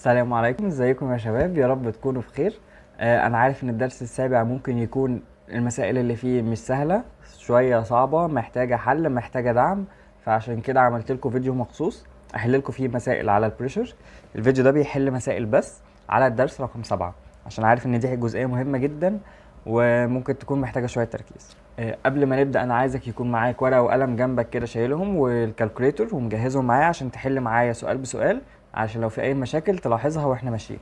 السلام عليكم ازيكم يا شباب يا رب تكونوا بخير آه، انا عارف ان الدرس السابع ممكن يكون المسائل اللي فيه مش سهله شويه صعبه محتاجه حل محتاجه دعم فعشان كده عملت لكم فيديو مخصوص احل لكم فيه مسائل على البريشر الفيديو ده بيحل مسائل بس على الدرس رقم سبعة عشان عارف ان دي جزئيه مهمه جدا وممكن تكون محتاجه شويه تركيز آه، قبل ما نبدا انا عايزك يكون معاك ورقه وقلم جنبك كده شايلهم والكالكوليتر ومجهزهم معايا عشان تحل معايا سؤال بسؤال عشان لو في اي مشاكل تلاحظها واحنا ماشيين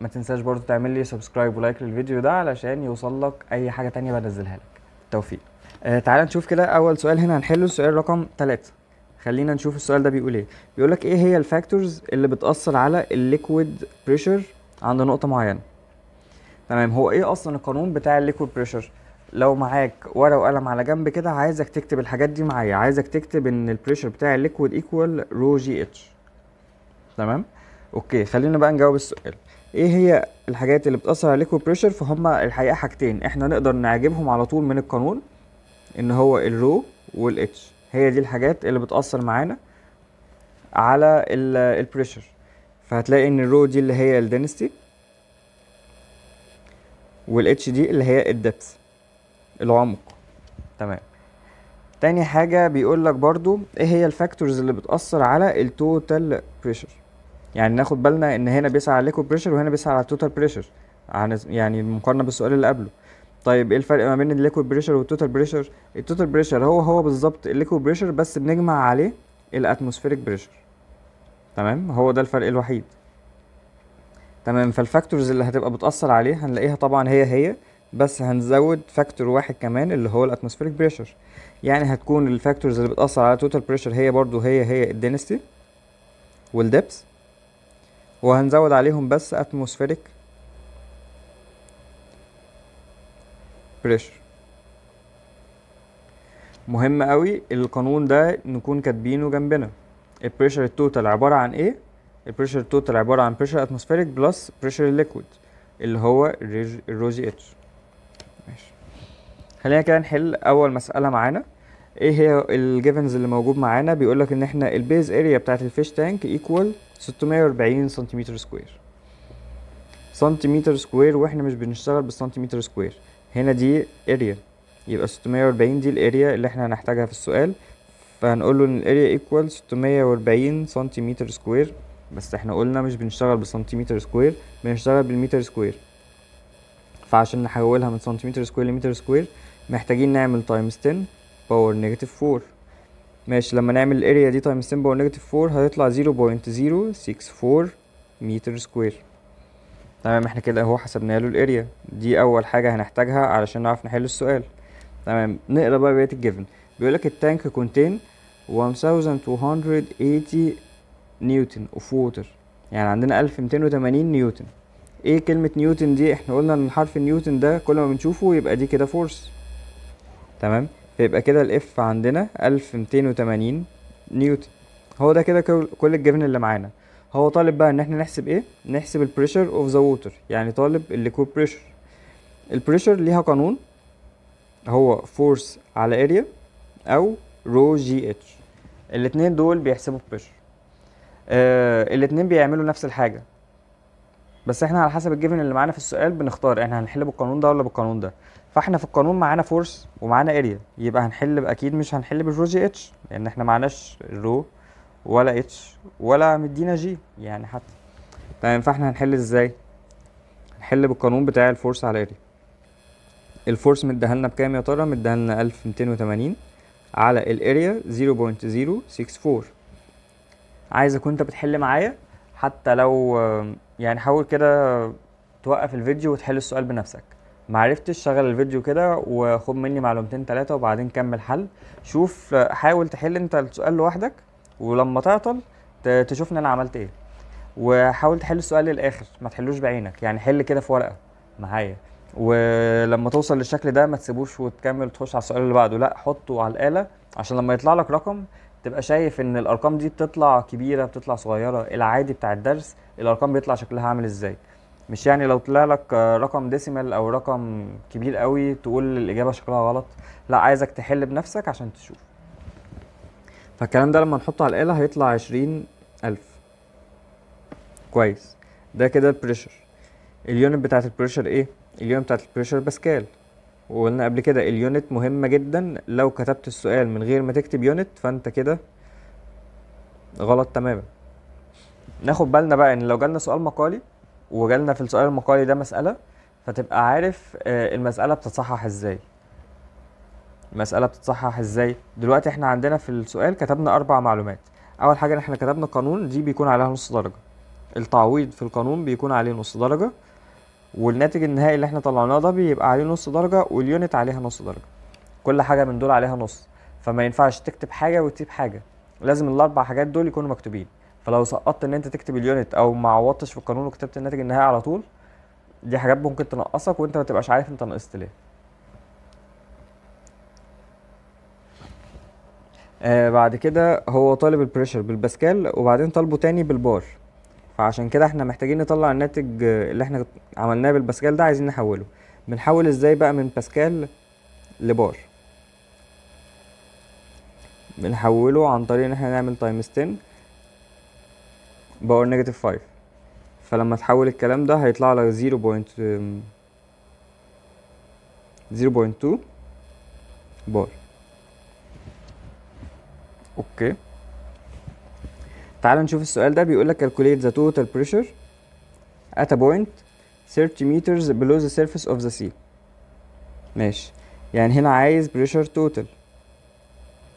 ما تنساش برضو تعمل لي سبسكرايب ولايك للفيديو ده علشان يوصل لك اي حاجه تانية بنزلها لك توفيق آه تعال نشوف كده اول سؤال هنا هنحله السؤال رقم 3 خلينا نشوف السؤال ده بيقول ايه بيقول لك ايه هي الفاكتورز اللي بتاثر على الليكويد بريشر عند نقطه معينه تمام هو ايه اصلا القانون بتاع الليكويد بريشر لو معاك ورقه وقلم على جنب كده عايزك تكتب الحاجات دي معايا عايزك تكتب ان البريشر بتاع الليكويد ايكوال رو جي اتش تمام اوكي خلينا بقى نجاوب السؤال ايه هي الحاجات اللي بتاثر على الليكويد بريشر فهم الحقيقه حاجتين احنا نقدر نعجبهم على طول من القانون ان هو الرو والاتش هي دي الحاجات اللي بتاثر معانا على البريشر فهتلاقي ان الرو دي اللي هي الدنستي والاتش دي اللي هي الدبس العمق تمام تاني حاجه بيقول لك برده ايه هي الفاكتورز اللي بتاثر على التوتال بريشر يعني ناخد بالنا ان هنا بيسعى على الليكويد بريشر وهنا بيسعى على التوتال بريشر يعني مقارنه بالسؤال اللي قبله طيب ايه الفرق ما بين الليكويد بريشر والتوتال بريشر التوتال بريشر هو هو بالظبط الليكويد بريشر بس بنجمع عليه الاتموسفيريك بريشر تمام هو ده الفرق الوحيد تمام فالفاكتورز اللي هتبقى بتاثر عليه هنلاقيها طبعا هي هي بس هنزود فاكتور واحد كمان اللي هو الاتموسفيريك بريشر يعني هتكون الفاكتورز اللي بتاثر على التوتال بريشر هي برضو هي هي الدينستي والدبس وهنزود عليهم بس اتموسفيريك بريشر مهم قوي القانون ده نكون كاتبينه جنبنا البريشر التوتال عباره عن ايه البريشر التوتال عباره عن بريشر اتموسفيريك بلس بريشر ليكويد اللي هو الروزي اتش ماشي خلينا كده نحل اول مساله معانا ايه هي الجيفنز اللي موجود معانا بيقولك ان احنا البيز اريا بتاعت الفيش تانك ايكوال 640 سنتيمتر سكوير سنتيمتر سكوير واحنا مش بنشتغل بالسنتيمتر سكوير هنا دي اريا يبقى 640 دي الاريا اللي احنا هنحتاجها في السؤال فهنقول له ان الاريا ايكوال 640 سنتيمتر سكوير بس احنا قلنا مش بنشتغل بالسنتيمتر سكوير بنشتغل بالمتر سكوير فعشان نحولها من سنتيمتر سكوير لمتر سكوير محتاجين نعمل تايمز 10 باور نيجاتيف 4 ماشي لما نعمل الاريا دي تايمز 10 باور نيجاتيف 4 هيطلع 0.064 متر سكوير تمام احنا كده اهو حسبنا له الاريا دي اول حاجه هنحتاجها علشان نعرف نحل السؤال تمام نقرا بقى بقيه الجيفن بيقول لك التانك كونتين 1280 نيوتن اوف ووتر يعني عندنا 1280 نيوتن ايه كلمه نيوتن دي احنا قلنا ان حرف نيوتن ده كل ما بنشوفه يبقى دي كده فورس تمام فيبقى كده الاف عندنا 1280 نيوتن هو ده كده كل الجبن اللي معانا هو طالب بقى ان احنا نحسب ايه نحسب البريشر اوف ذا ووتر يعني طالب الليكويد بريشر البريشر ليها قانون هو فورس على اريا او رو جي اتش الاتنين دول بيحسبوا بريشر آه الاتنين بيعملوا نفس الحاجه بس احنا على حسب الجيفن اللي معانا في السؤال بنختار احنا هنحل بالقانون ده ولا بالقانون ده فاحنا في القانون معانا فورس ومعانا اريا يبقى هنحل اكيد مش هنحل بالرو جي اتش لان احنا معناش رو ولا اتش ولا مدينا جي يعني حتى تمام فاحنا هنحل ازاي هنحل بالقانون بتاع الفورس على اريا الفورس مديها لنا بكام يا ترى مديها لنا 1280 على الاريا 0.064 عايزك وانت بتحل معايا حتى لو يعني حاول كده توقف الفيديو وتحل السؤال بنفسك ما عرفتش شغل الفيديو كده وخد مني معلومتين ثلاثة وبعدين كمل حل شوف حاول تحل انت السؤال لوحدك ولما تعطل تشوفني انا عملت ايه وحاول تحل السؤال للاخر ما تحلوش بعينك يعني حل كده في ورقة معايا ولما توصل للشكل ده ما تسيبوش وتكمل تخش على السؤال اللي بعده لا حطه على الآلة عشان لما يطلع لك رقم تبقى شايف ان الارقام دي بتطلع كبيره بتطلع صغيره العادي بتاع الدرس الارقام بيطلع شكلها عامل ازاي مش يعني لو طلع لك رقم ديسيمال او رقم كبير قوي تقول الاجابه شكلها غلط لا عايزك تحل بنفسك عشان تشوف فالكلام ده لما نحطه على الآلة هيطلع عشرين ألف كويس ده كده البريشر اليونت بتاعت البريشر ايه اليونت بتاعت البريشر باسكال وقلنا قبل كده اليونت مهمه جدا لو كتبت السؤال من غير ما تكتب يونت فانت كده غلط تماما ناخد بالنا بقى ان لو جالنا سؤال مقالي وجالنا في السؤال المقالي ده مساله فتبقى عارف آه، المساله بتتصحح ازاي المساله بتتصحح ازاي دلوقتي احنا عندنا في السؤال كتبنا اربع معلومات اول حاجه احنا كتبنا قانون دي بيكون عليها نص درجه التعويض في القانون بيكون عليه نص درجه والناتج النهائي اللي احنا طلعناه ده بيبقى عليه نص درجه واليونت عليها نص درجه كل حاجه من دول عليها نص فما ينفعش تكتب حاجه وتسيب حاجه لازم الاربع حاجات دول يكونوا مكتوبين فلو سقطت ان انت تكتب اليونت او ما عوضتش في القانون وكتبت الناتج النهائي على طول دي حاجات ممكن تنقصك وانت ما تبقاش عارف انت نقصت ليه آه بعد كده هو طالب البريشر بالباسكال وبعدين طالبه تاني بالبار فعشان كده احنا محتاجين نطلع الناتج اللي احنا عملناه بالباسكال ده عايزين نحوله بنحول ازاي بقى من باسكال لبار بنحوله عن طريق ان احنا نعمل تايمز 10 باور نيجاتيف 5 فلما تحول الكلام ده هيطلع لك 0.2 بار اوكي تعال نشوف السؤال ده بيقول لك calculate the total pressure at a point 30 meters below the surface of the sea ماشي يعني هنا عايز pressure total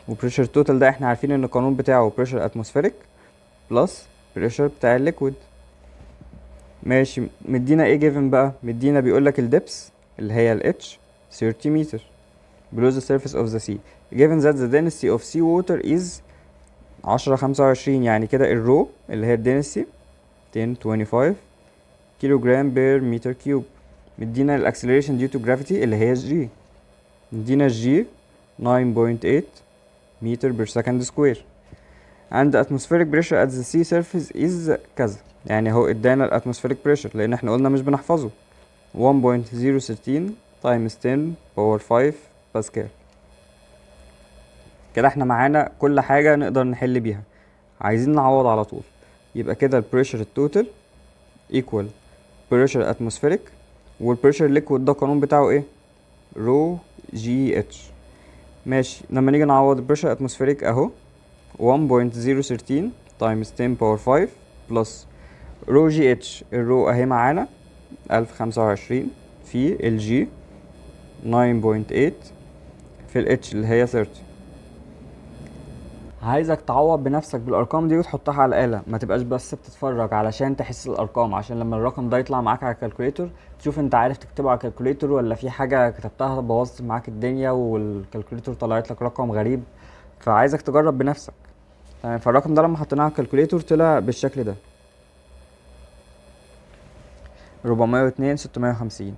و pressure total ده احنا عارفين ان القانون بتاعه pressure atmospheric plus pressure بتاع liquid ماشي مدينا ايه given بقى مدينا بيقول لك depth اللي هي ال h 30 متر below the surface of the sea given that the density of sea water is عشرة خمسة وعشرين يعني كده الرو اللي هي تين الدنسي فايف كيلو جرام بير متر كيوب مدينا الاكسلريشن ديو تو جرافيتي اللي هي الجي مدينا الجي ناين بوينت ايت متر بير سكند سكوير عند اتموسفيريك بريشر ات ذا سي سيرفيس از كذا يعني هو ادانا الاتموسفيريك بريشر لان احنا قلنا مش بنحفظه 1.013 تايمز 10 باور 5 باسكال كده احنا معانا كل حاجه نقدر نحل بيها عايزين نعوض على طول يبقى كده البريشر التوتال ايكوال بريشر اتموسفيريك والبريشر ليكويد ده القانون بتاعه ايه رو جي اتش ماشي لما نيجي نعوض البريشر اتموسفيريك اهو 1.013 تايمز 10 باور 5 بلس رو جي اتش الرو اهي معانا 1025 في الجي 9.8 في الاتش اللي هي 30 عايزك تعوض بنفسك بالارقام دي وتحطها على الاله ما تبقاش بس بتتفرج علشان تحس الارقام عشان لما الرقم ده يطلع معاك على الكالكوليتر تشوف انت عارف تكتبه على الكالكوليتر ولا في حاجه كتبتها بوظت معاك الدنيا والكالكوليتر طلعت لك رقم غريب فعايزك تجرب بنفسك تمام فالرقم ده لما حطيناه على الكالكوليتر طلع بالشكل ده 402 650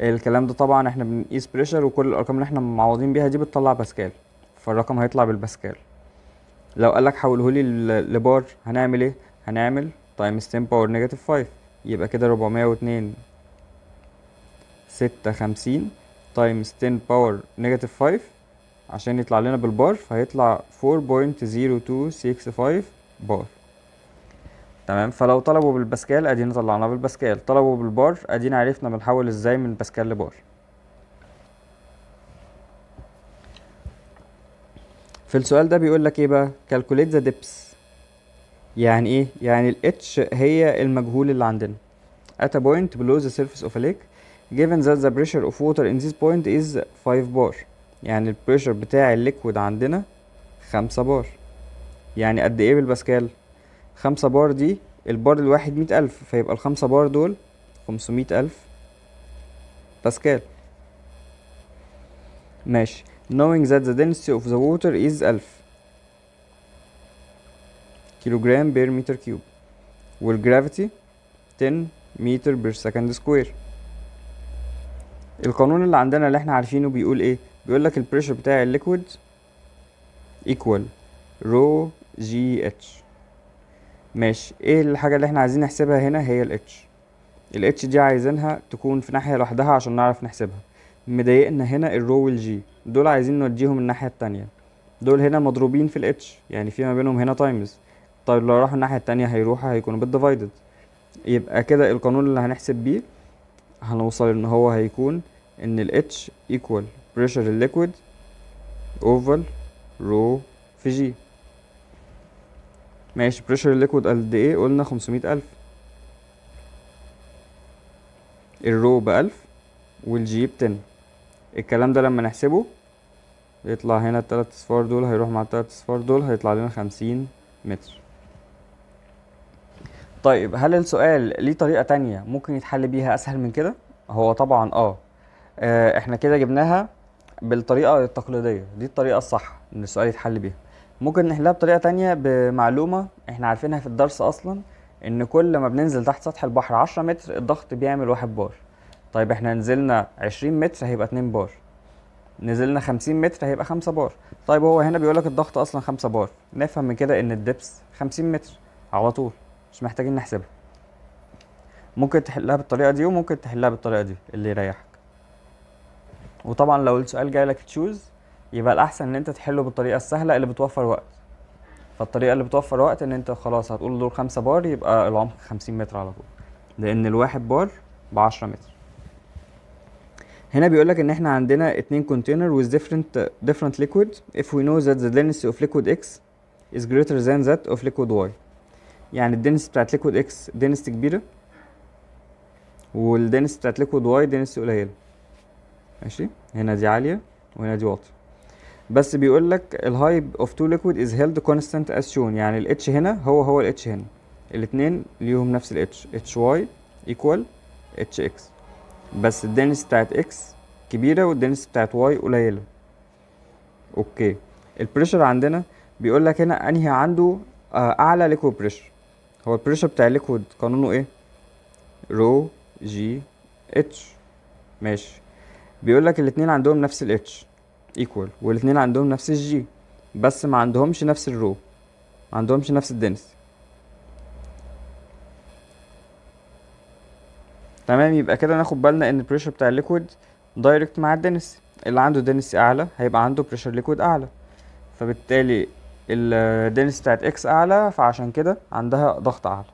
الكلام ده طبعا احنا بنقيس بريشر وكل الارقام اللي احنا معوضين بيها دي بتطلع باسكال فالرقم هيطلع بالباسكال لو قال لك حوله لي لبار هنعمل ايه هنعمل تايم ستيم باور نيجاتيف 5 يبقى كده 402 56 تايمز 10 باور نيجاتيف 5 عشان يطلع لنا بالبار فهيطلع 4.0265 بار تمام فلو طلبوا بالباسكال ادينا طلعناه بالباسكال طلبوا بالبار ادينا عرفنا بنحول ازاي من باسكال لبار في السؤال ده بيقول لك ايه بقى كالكوليت ذا ديبس يعني ايه يعني الاتش هي المجهول اللي عندنا at a point below the surface of a lake given that the pressure of water in this point is 5 بار يعني البريشر بتاع الليكويد عندنا 5 بار يعني قد ايه بالباسكال 5 بار دي البار الواحد 100000 فيبقى 5 بار دول 500000 باسكال ماشي knowing that the density of the water is 1000 كيلوغرام بير متر كيوب والجرافيتي 10 متر بير سكند سكوير القانون اللي عندنا اللي احنا عارفينه بيقول ايه بيقول لك البريشر بتاع الليكويد ايكوال رو جي اتش ماشي ايه الحاجه اللي احنا عايزين نحسبها هنا هي الاتش الاتش دي عايزينها تكون في ناحيه لوحدها عشان نعرف نحسبها مضايقنا هنا الرو والجي دول عايزين نوديهم الناحية التانية دول هنا مضروبين في الاتش يعني في ما بينهم هنا تايمز طيب لو راحوا الناحية التانية هيروحوا هيكونوا بالديفايدد يبقى كده القانون اللي هنحسب بيه هنوصل ان هو هيكون ان الاتش ايكوال بريشر الليكويد اوفر رو في جي ماشي بريشر الليكويد قد ايه قلنا خمسمائة ألف الرو بألف والجي بتن الكلام ده لما نحسبه يطلع هنا التلات اصفار دول هيروح مع التلات اصفار دول هيطلع لنا خمسين متر طيب هل السؤال ليه طريقة تانية ممكن يتحل بيها أسهل من كده؟ هو طبعا آه, آه احنا كده جبناها بالطريقة التقليدية دي الطريقة الصح إن السؤال يتحل بيها ممكن نحلها بطريقة تانية بمعلومة احنا عارفينها في الدرس أصلا إن كل ما بننزل تحت سطح البحر عشرة متر الضغط بيعمل واحد بار طيب احنا نزلنا 20 متر هيبقى 2 بار نزلنا 50 متر هيبقى 5 بار طيب هو هنا بيقول لك الضغط اصلا 5 بار نفهم من كده ان الدبس 50 متر على طول مش محتاجين نحسبها ممكن تحلها بالطريقه دي وممكن تحلها بالطريقه دي اللي يريحك وطبعا لو السؤال جاي لك تشوز يبقى الاحسن ان انت تحله بالطريقه السهله اللي بتوفر وقت فالطريقه اللي بتوفر وقت ان انت خلاص هتقول دول 5 بار يبقى العمق 50 متر على طول لان الواحد بار ب 10 متر هنا بيقول لك ان احنا عندنا اتنين container with different different liquid if we know that the density of liquid x is greater than that of liquid y يعني الدنس بتاعت liquid x density كبيره والدنس بتاعت liquid y density قليله ماشي هنا دي عاليه وهنا دي واطيه بس بيقول لك الهاي of two liquid is held constant as shown يعني ال h هنا هو هو ال h هنا الاتنين ليهم نفس h h y equal h x بس الدنس بتاعت اكس كبيرة والدنس بتاعت واي قليلة اوكي البريشر عندنا بيقول لك هنا انهي عنده آه اعلى ليكويد بريشر هو البريشر بتاع الليكويد قانونه ايه رو جي اتش ماشي بيقول لك الاتنين عندهم نفس الاتش ايكوال والاتنين عندهم نفس الجي بس ما عندهمش نفس الرو ما عندهمش نفس الدنس تمام يبقى كده ناخد بالنا ان البريشر بتاع الليكويد دايركت مع الدنسي اللي عنده دنسي اعلى هيبقى عنده بريشر ليكويد اعلى فبالتالي الدنسي بتاعت اكس اعلى فعشان كده عندها ضغط اعلى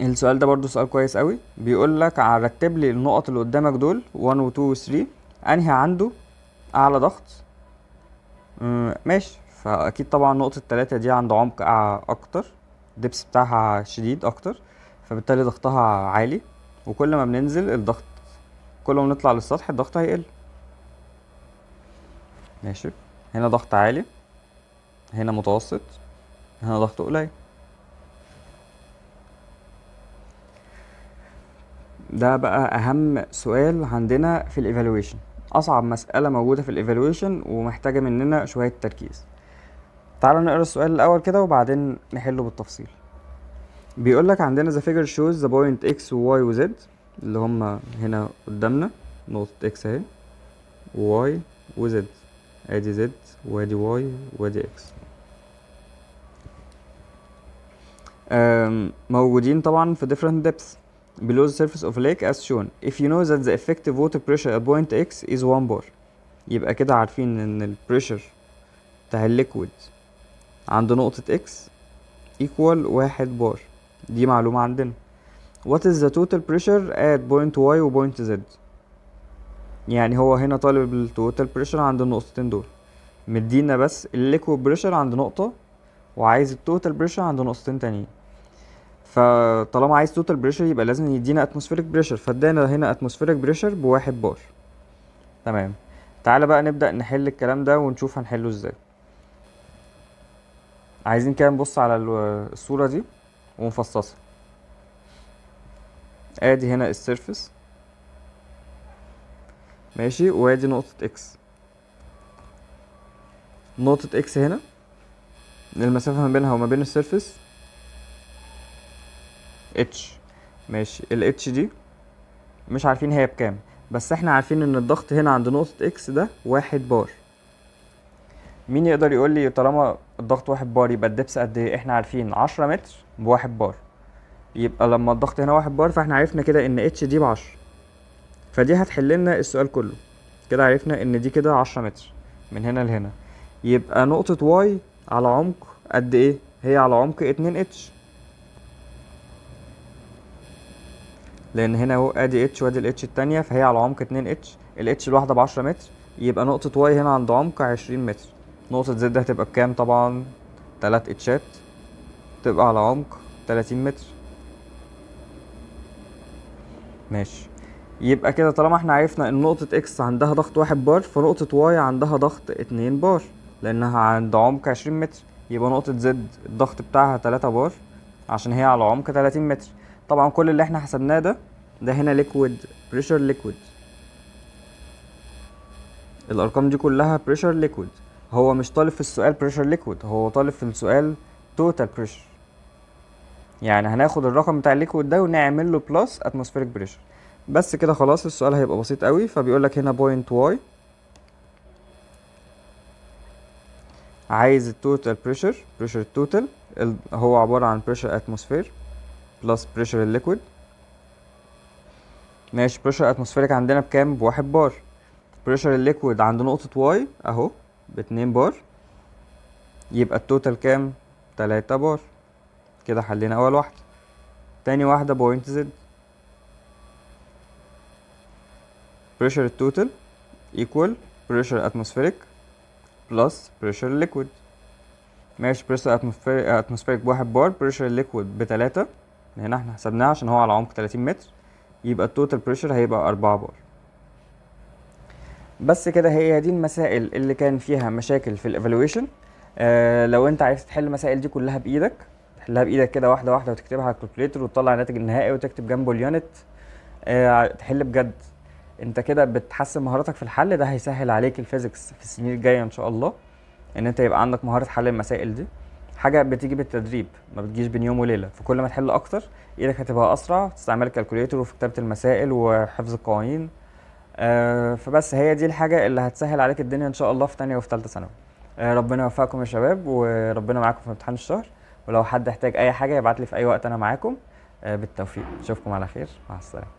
السؤال ده برضو سؤال كويس قوي بيقول لك رتب لي النقط اللي قدامك دول 1 و 2 و 3 انهي عنده اعلى ضغط ماشي فاكيد طبعا نقطه 3 دي عند عمق اكتر الدبس بتاعها شديد اكتر فبالتالي ضغطها عالي وكل ما بننزل الضغط كل ما بنطلع للسطح الضغط هيقل ماشي هنا ضغط عالي هنا متوسط هنا ضغط قليل ده بقى اهم سؤال عندنا في الايفالويشن اصعب مساله موجوده في الايفالويشن ومحتاجه مننا شويه تركيز تعالوا نقرا السؤال الاول كده وبعدين نحله بالتفصيل بيقول لك عندنا the figure shows the point x و y و z اللي هما هنا قدامنا نقطة x اهي و y و z ادي z وادي y وادي x موجودين طبعا في different depths below the surface of a lake as shown if you know that the effective water pressure at point x is 1 bar يبقى كده عارفين ان ال pressure بتاع ال liquid عند نقطة x equal واحد بار دي معلومة عندنا what is the total pressure at point y و point z يعني هو هنا طالب التوتال بريشر عند النقطتين دول مدينا بس الليكويد بريشر عند نقطة وعايز التوتال بريشر عند نقطتين تانيين فطالما عايز توتال بريشر يبقى لازم يدينا اتموسفيريك بريشر فادانا هنا اتموسفيريك بريشر بواحد بار تمام تعالى بقى نبدأ نحل الكلام ده ونشوف هنحله ازاي عايزين كده نبص على الصورة دي ونفصصها ادي هنا السيرفس ماشي وادي نقطة اكس نقطة اكس هنا المسافة ما بينها وما بين السيرفس اتش ماشي الاتش دي مش عارفين هي بكام بس احنا عارفين ان الضغط هنا عند نقطة اكس ده واحد بار مين يقدر يقول لي طالما الضغط واحد بار يبقى الدبس قد ايه احنا عارفين 10 متر بواحد بار يبقى لما الضغط هنا واحد بار فاحنا عرفنا كده ان اتش دي ب 10 فدي هتحل لنا السؤال كله كده عرفنا ان دي كده 10 متر من هنا لهنا يبقى نقطة واي على عمق قد ايه هي على عمق 2 اتش لان هنا اهو ادي اتش وادي الاتش التانية فهي على عمق 2 اتش الاتش الواحدة ب 10 متر يبقى نقطة واي هنا عند عمق عشرين متر نقطة زد هتبقى بكام طبعا تلات اتشات تبقى على عمق تلاتين متر ماشي يبقى كده طالما احنا عرفنا ان نقطة اكس عندها ضغط واحد بار فنقطة واي عندها ضغط اتنين بار لانها عند عمق عشرين متر يبقى نقطة زد الضغط بتاعها تلاتة بار عشان هي على عمق تلاتين متر طبعا كل اللي احنا حسبناه ده ده هنا ليكويد بريشر ليكويد الارقام دي كلها بريشر ليكويد هو مش طالب في السؤال بريشر ليكويد هو طالب في السؤال توتال بريشر يعني هناخد الرقم بتاع الليكويد ده ونعمل له بلس اتموسفيريك بريشر بس كده خلاص السؤال هيبقى بسيط قوي فبيقول لك هنا بوينت واي عايز التوتال بريشر بريشر التوتال هو عبارة عن بريشر اتموسفير بلس بريشر الليكويد ماشي بريشر اتموسفيريك عندنا بكام بواحد بار بريشر الليكويد عند نقطة واي اهو باتنين بار يبقى التوتال كام تلاتة بار كده حلينا اول واحدة تاني واحدة بوينت زد pressure التوتال ايكوال pressure atmospheric بلس pressure liquid ماشي pressure atmospheric, بواحد بار pressure liquid بتلاتة هنا احنا حسبناها عشان هو على عمق تلاتين متر يبقى التوتال بريشر هيبقى أربعة بار بس كده هي دي المسائل اللي كان فيها مشاكل في الايفالويشن آه لو انت عايز تحل المسائل دي كلها بايدك تحلها بايدك كده واحده واحده وتكتبها على الكالكوليتر وتطلع الناتج النهائي وتكتب جنبه اليونت آه تحل بجد انت كده بتحسن مهاراتك في الحل ده هيسهل عليك الفيزيكس في السنين الجايه ان شاء الله ان انت يبقى عندك مهاره حل المسائل دي حاجه بتيجي بالتدريب ما بتجيش بين يوم وليله فكل ما تحل اكتر ايدك هتبقى اسرع تستعمل الكالكوليتر وفي كتابه المسائل وحفظ القوانين آه، فبس هي دي الحاجه اللي هتسهل عليك الدنيا ان شاء الله في تانية وفي تالتة ثانوي آه، ربنا يوفقكم يا شباب وربنا معاكم في امتحان الشهر ولو حد احتاج اي حاجه يبعتلي في اي وقت انا معاكم آه، بالتوفيق اشوفكم على خير مع السلامه